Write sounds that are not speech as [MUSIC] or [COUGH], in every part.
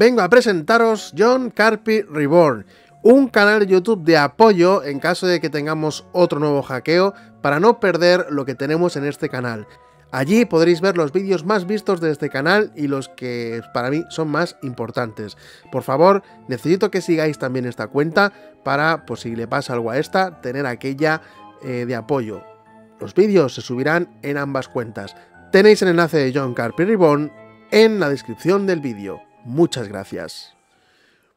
vengo a presentaros John Carpy Reborn, un canal de YouTube de apoyo en caso de que tengamos otro nuevo hackeo para no perder lo que tenemos en este canal. Allí podréis ver los vídeos más vistos de este canal y los que para mí son más importantes. Por favor, necesito que sigáis también esta cuenta para, por pues, si le pasa algo a esta, tener aquella eh, de apoyo. Los vídeos se subirán en ambas cuentas. Tenéis el enlace de John Carpy Reborn en la descripción del vídeo. Muchas gracias.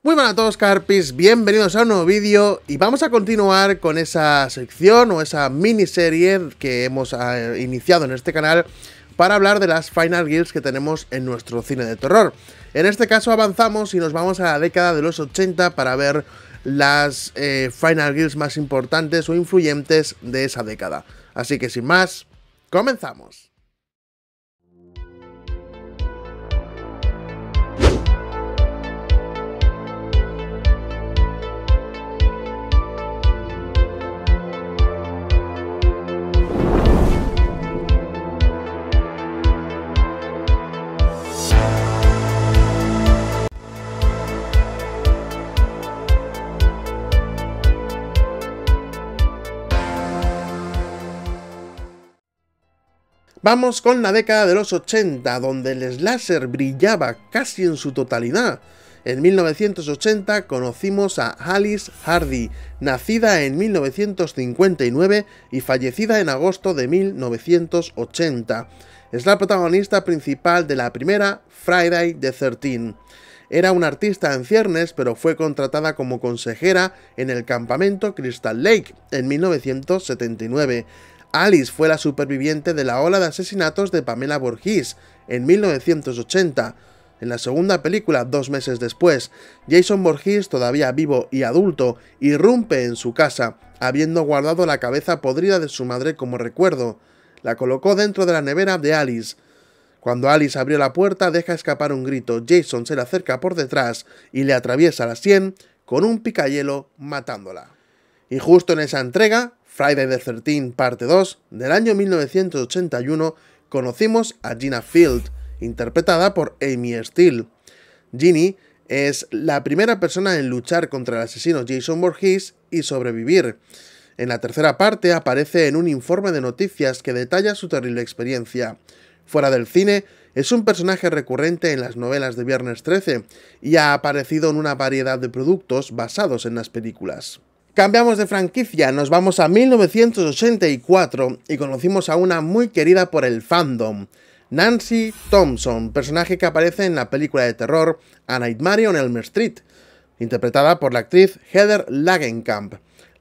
Muy buenas a todos Carpis, bienvenidos a un nuevo vídeo y vamos a continuar con esa sección o esa miniserie que hemos ah, iniciado en este canal para hablar de las Final Girls que tenemos en nuestro cine de terror. En este caso avanzamos y nos vamos a la década de los 80 para ver las eh, Final Girls más importantes o influyentes de esa década. Así que sin más, comenzamos. Vamos con la década de los 80, donde el slasher brillaba casi en su totalidad. En 1980 conocimos a Alice Hardy, nacida en 1959 y fallecida en agosto de 1980. Es la protagonista principal de la primera Friday the 13. Era una artista en ciernes, pero fue contratada como consejera en el campamento Crystal Lake en 1979. Alice fue la superviviente de la ola de asesinatos de Pamela Borgis en 1980. En la segunda película, dos meses después, Jason Borgis, todavía vivo y adulto, irrumpe en su casa, habiendo guardado la cabeza podrida de su madre como recuerdo. La colocó dentro de la nevera de Alice. Cuando Alice abrió la puerta, deja escapar un grito. Jason se le acerca por detrás y le atraviesa la sien con un picayelo matándola. Y justo en esa entrega, Friday the 13 parte 2 del año 1981 conocimos a Gina Field, interpretada por Amy Steele. Ginny es la primera persona en luchar contra el asesino Jason Voorhees y sobrevivir. En la tercera parte aparece en un informe de noticias que detalla su terrible experiencia. Fuera del cine, es un personaje recurrente en las novelas de Viernes 13 y ha aparecido en una variedad de productos basados en las películas. Cambiamos de franquicia, nos vamos a 1984 y conocimos a una muy querida por el fandom, Nancy Thompson, personaje que aparece en la película de terror A Nightmare on Elmer Street, interpretada por la actriz Heather Lagenkamp.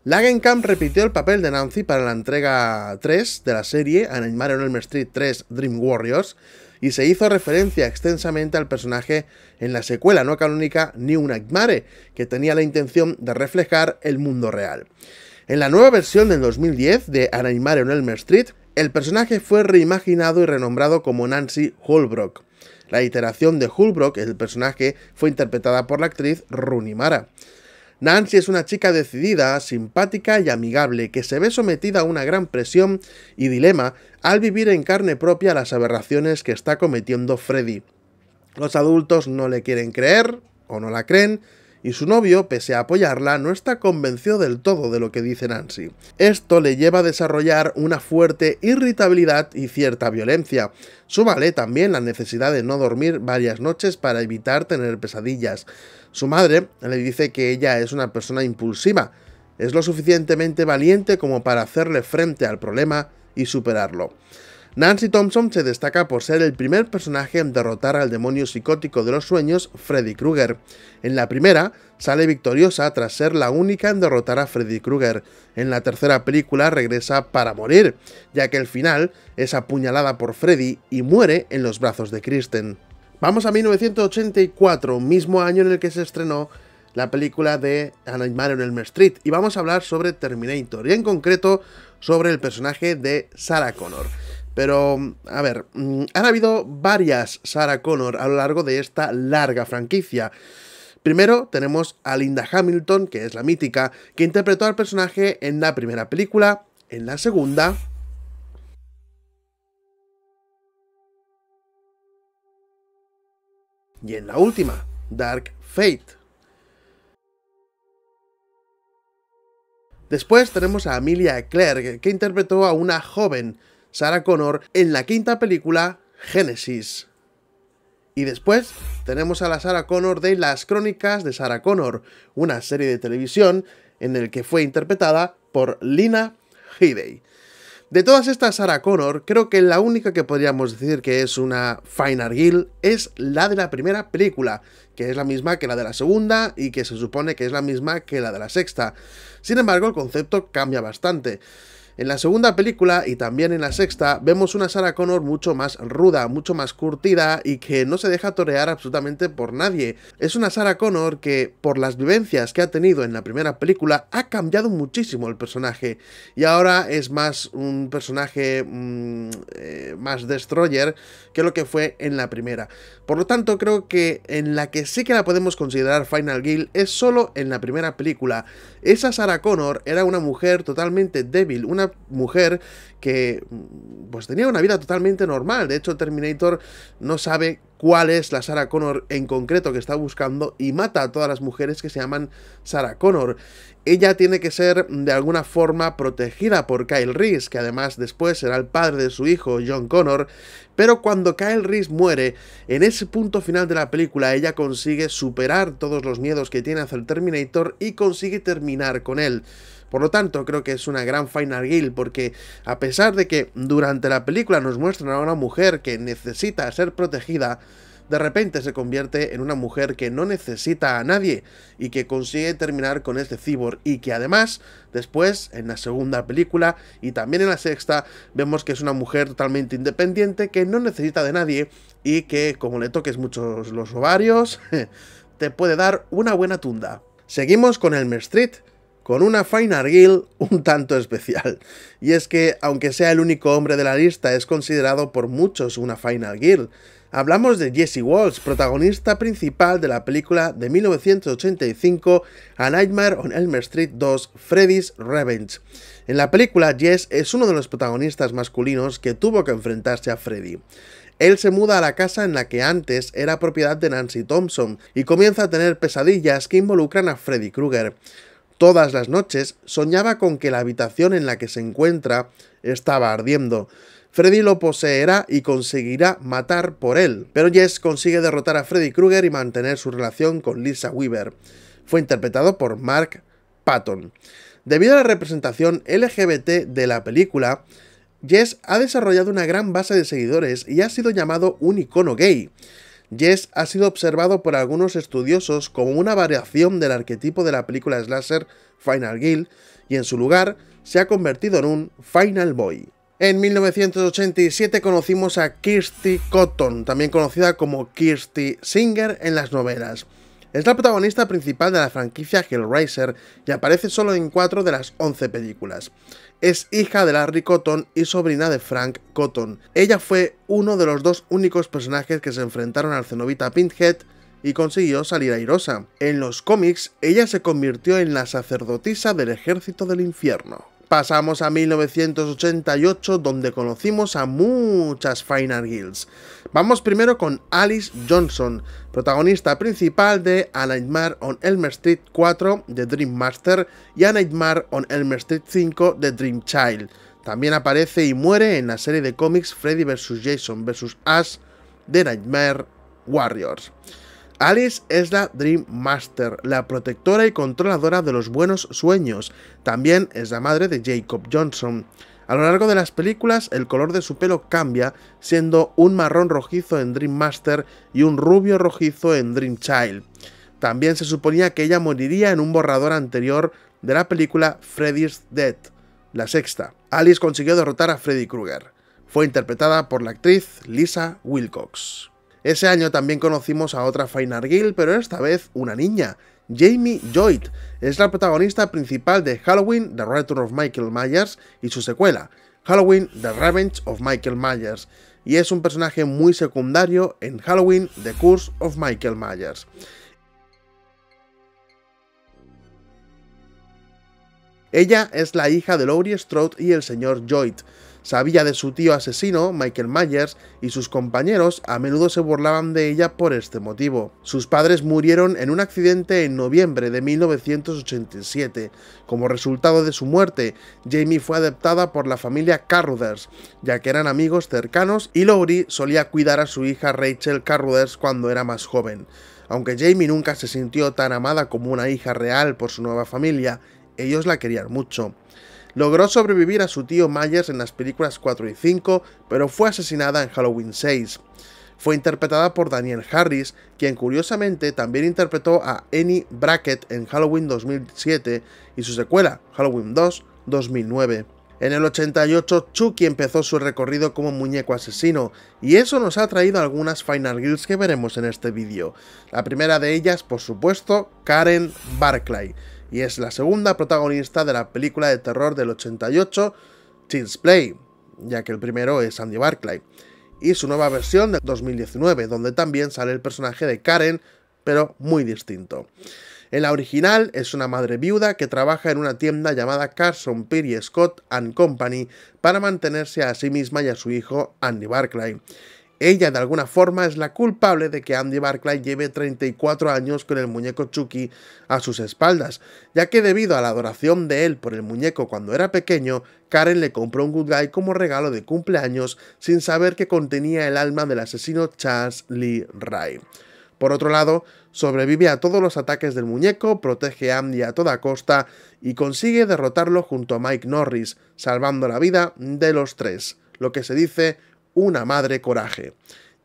Lagenkamp repitió el papel de Nancy para la entrega 3 de la serie A Nightmare on Elm Street 3 Dream Warriors y se hizo referencia extensamente al personaje en la secuela no canónica New Nightmare, que tenía la intención de reflejar el mundo real. En la nueva versión del 2010 de A on Elmer Street, el personaje fue reimaginado y renombrado como Nancy Holbrook. La iteración de Holbrook, el personaje, fue interpretada por la actriz Rooney Mara. Nancy es una chica decidida, simpática y amigable que se ve sometida a una gran presión y dilema al vivir en carne propia las aberraciones que está cometiendo Freddy. Los adultos no le quieren creer o no la creen y su novio, pese a apoyarla, no está convencido del todo de lo que dice Nancy. Esto le lleva a desarrollar una fuerte irritabilidad y cierta violencia. Súmale también la necesidad de no dormir varias noches para evitar tener pesadillas. Su madre le dice que ella es una persona impulsiva, es lo suficientemente valiente como para hacerle frente al problema y superarlo. Nancy Thompson se destaca por ser el primer personaje en derrotar al demonio psicótico de los sueños, Freddy Krueger. En la primera, sale victoriosa tras ser la única en derrotar a Freddy Krueger. En la tercera película regresa para morir, ya que el final es apuñalada por Freddy y muere en los brazos de Kristen. Vamos a 1984, mismo año en el que se estrenó la película de Animar en el Elm Street, y vamos a hablar sobre Terminator, y en concreto sobre el personaje de Sarah Connor. Pero, a ver, mm, han habido varias Sarah Connor a lo largo de esta larga franquicia. Primero tenemos a Linda Hamilton, que es la mítica, que interpretó al personaje en la primera película, en la segunda, y en la última, Dark Fate. Después tenemos a Amelia Clerk, que interpretó a una joven Sarah Connor en la quinta película, Génesis. Y después tenemos a la Sarah Connor de Las Crónicas de Sarah Connor, una serie de televisión en el que fue interpretada por Lina Headey. De todas estas Sarah Connor, creo que la única que podríamos decir que es una Fine Girl es la de la primera película, que es la misma que la de la segunda y que se supone que es la misma que la de la sexta. Sin embargo, el concepto cambia bastante. En la segunda película y también en la sexta vemos una Sarah Connor mucho más ruda, mucho más curtida y que no se deja torear absolutamente por nadie. Es una Sarah Connor que por las vivencias que ha tenido en la primera película ha cambiado muchísimo el personaje y ahora es más un personaje mm, eh, más destroyer que lo que fue en la primera. Por lo tanto creo que en la que sí que la podemos considerar Final Girl es solo en la primera película. Esa Sarah Connor era una mujer totalmente débil, una mujer que pues tenía una vida totalmente normal. De hecho, Terminator no sabe cuál es la Sarah Connor en concreto que está buscando y mata a todas las mujeres que se llaman Sarah Connor. Ella tiene que ser de alguna forma protegida por Kyle Reese, que además después será el padre de su hijo, John Connor, pero cuando Kyle Reese muere, en ese punto final de la película ella consigue superar todos los miedos que tiene hacia el Terminator y consigue terminar con él. Por lo tanto, creo que es una gran Final girl porque a pesar de que durante la película nos muestran a una mujer que necesita ser protegida, de repente se convierte en una mujer que no necesita a nadie y que consigue terminar con este cyborg y que además después en la segunda película y también en la sexta vemos que es una mujer totalmente independiente que no necesita de nadie y que como le toques muchos los ovarios [LAUGHS] te puede dar una buena tunda. Seguimos con el Street con una Final Girl un tanto especial. Y es que, aunque sea el único hombre de la lista, es considerado por muchos una Final Girl. Hablamos de Jesse Walsh, protagonista principal de la película de 1985 A Nightmare on Elmer Street 2 Freddy's Revenge. En la película, Jess es uno de los protagonistas masculinos que tuvo que enfrentarse a Freddy. Él se muda a la casa en la que antes era propiedad de Nancy Thompson y comienza a tener pesadillas que involucran a Freddy Krueger. Todas las noches soñaba con que la habitación en la que se encuentra estaba ardiendo. Freddy lo poseerá y conseguirá matar por él, pero Jess consigue derrotar a Freddy Krueger y mantener su relación con Lisa Weaver. Fue interpretado por Mark Patton. Debido a la representación LGBT de la película, Jess ha desarrollado una gran base de seguidores y ha sido llamado un icono gay. Jess ha sido observado por algunos estudiosos como una variación del arquetipo de la película slasher Final Girl y en su lugar se ha convertido en un Final Boy. En 1987 conocimos a Kirsty Cotton, también conocida como Kirsty Singer en las novelas. Es la protagonista principal de la franquicia Hellraiser y aparece solo en 4 de las 11 películas. Es hija de Larry Cotton y sobrina de Frank Cotton. Ella fue uno de los dos únicos personajes que se enfrentaron al cenobita Pinthead y consiguió salir airosa. En los cómics, ella se convirtió en la sacerdotisa del ejército del infierno. Pasamos a 1988, donde conocimos a muchas Final Girls. Vamos primero con Alice Johnson, protagonista principal de A Nightmare on Elmer Street 4 de Dream Master y A Nightmare on Elmer Street 5 de Dream Child. También aparece y muere en la serie de cómics Freddy vs. Jason vs. Ash de Nightmare Warriors. Alice es la Dream Master, la protectora y controladora de los buenos sueños. También es la madre de Jacob Johnson. A lo largo de las películas, el color de su pelo cambia, siendo un marrón rojizo en Dream Master y un rubio rojizo en Dream Child. También se suponía que ella moriría en un borrador anterior de la película Freddy's Dead, la sexta. Alice consiguió derrotar a Freddy Krueger. Fue interpretada por la actriz Lisa Wilcox. Ese año también conocimos a otra Fine pero esta vez una niña, Jamie Joyd. Es la protagonista principal de Halloween, The Return of Michael Myers y su secuela, Halloween, The Revenge of Michael Myers. Y es un personaje muy secundario en Halloween, The Curse of Michael Myers. Ella es la hija de Laurie Strode y el señor Joyd. Sabía de su tío asesino, Michael Myers, y sus compañeros a menudo se burlaban de ella por este motivo. Sus padres murieron en un accidente en noviembre de 1987. Como resultado de su muerte, Jamie fue adoptada por la familia Carruthers, ya que eran amigos cercanos y Laurie solía cuidar a su hija Rachel Carruthers cuando era más joven. Aunque Jamie nunca se sintió tan amada como una hija real por su nueva familia, ellos la querían mucho. Logró sobrevivir a su tío Myers en las películas 4 y 5, pero fue asesinada en Halloween 6. Fue interpretada por Daniel Harris, quien curiosamente también interpretó a Annie Brackett en Halloween 2007 y su secuela, Halloween 2, 2009. En el 88, Chucky empezó su recorrido como muñeco asesino, y eso nos ha traído algunas Final Girls que veremos en este vídeo. La primera de ellas, por supuesto, Karen Barclay, y es la segunda protagonista de la película de terror del 88, Teens Play, ya que el primero es Andy Barclay, y su nueva versión de 2019, donde también sale el personaje de Karen, pero muy distinto. En la original es una madre viuda que trabaja en una tienda llamada Carson Peary Scott and Company para mantenerse a sí misma y a su hijo Andy Barclay. Ella de alguna forma es la culpable de que Andy Barclay lleve 34 años con el muñeco Chucky a sus espaldas, ya que debido a la adoración de él por el muñeco cuando era pequeño, Karen le compró un Good Guy como regalo de cumpleaños sin saber que contenía el alma del asesino Charles Lee Ray. Por otro lado, sobrevive a todos los ataques del muñeco, protege a Andy a toda costa y consigue derrotarlo junto a Mike Norris, salvando la vida de los tres, lo que se dice una Madre Coraje.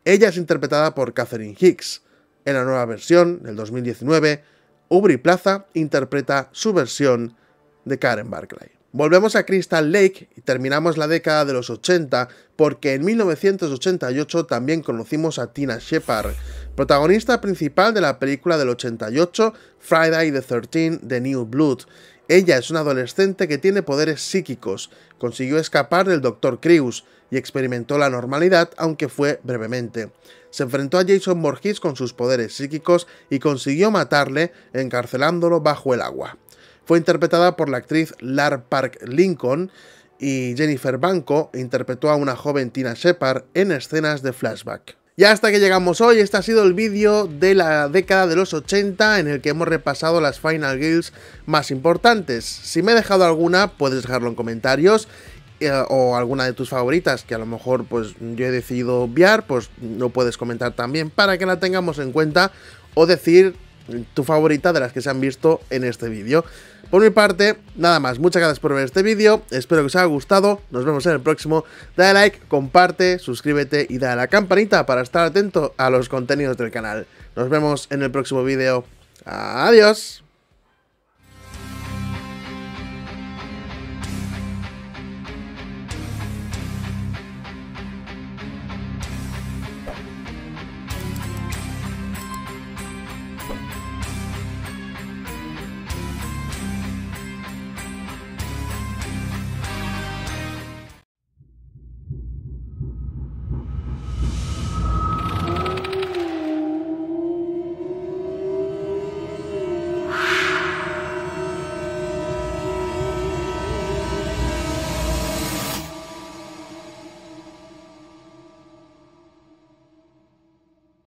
Ella es interpretada por Catherine Hicks. En la nueva versión, del 2019, ...Ubri Plaza interpreta su versión de Karen Barclay. Volvemos a Crystal Lake y terminamos la década de los 80 porque en 1988 también conocimos a Tina Shepard, protagonista principal de la película del 88 Friday the 13th de New Blood. Ella es una adolescente que tiene poderes psíquicos, consiguió escapar del Dr. Creus y experimentó la normalidad, aunque fue brevemente. Se enfrentó a Jason Borges con sus poderes psíquicos y consiguió matarle encarcelándolo bajo el agua. Fue interpretada por la actriz Lar Park Lincoln y Jennifer Banco interpretó a una joven Tina Shepard en escenas de flashback. Y hasta que llegamos hoy, este ha sido el vídeo de la década de los 80 en el que hemos repasado las Final Girls más importantes. Si me he dejado alguna, puedes dejarlo en comentarios eh, o alguna de tus favoritas que a lo mejor pues yo he decidido obviar, pues no puedes comentar también para que la tengamos en cuenta o decir tu favorita de las que se han visto en este vídeo. Por mi parte, nada más, muchas gracias por ver este vídeo, espero que os haya gustado, nos vemos en el próximo, dale like, comparte, suscríbete y dale a la campanita para estar atento a los contenidos del canal. Nos vemos en el próximo vídeo, adiós.